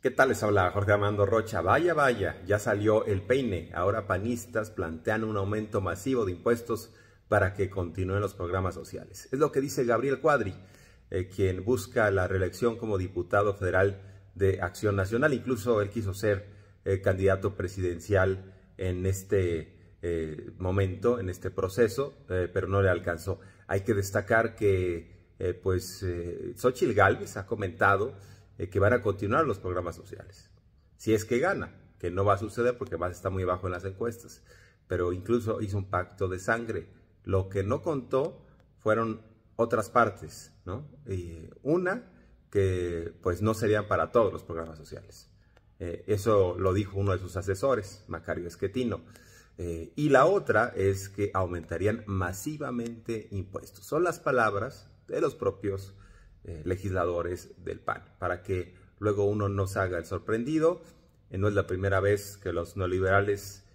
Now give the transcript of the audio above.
¿Qué tal les habla Jorge Armando Rocha? Vaya, vaya, ya salió el peine. Ahora panistas plantean un aumento masivo de impuestos para que continúen los programas sociales. Es lo que dice Gabriel Cuadri, eh, quien busca la reelección como diputado federal de Acción Nacional. Incluso él quiso ser eh, candidato presidencial en este eh, momento, en este proceso, pero no le alcanzó. Hay que destacar que, pues, Xochil Gálvez ha comentado eh, que van a continuar los programas sociales. Si es que gana, que no va a suceder porque más está muy bajo en las encuestas, pero incluso hizo un pacto de sangre. Lo que no contó fueron otras partes, ¿no? Eh, una que pues no serían para todos los programas sociales. Eh, eso lo dijo uno de sus asesores, Macario Esquetino. y la otra es que aumentarían masivamente impuestos. Son las palabras de los propios eh, legisladores del PAN, para que luego uno no se haga el sorprendido. Eh, no es la primera vez que los neoliberales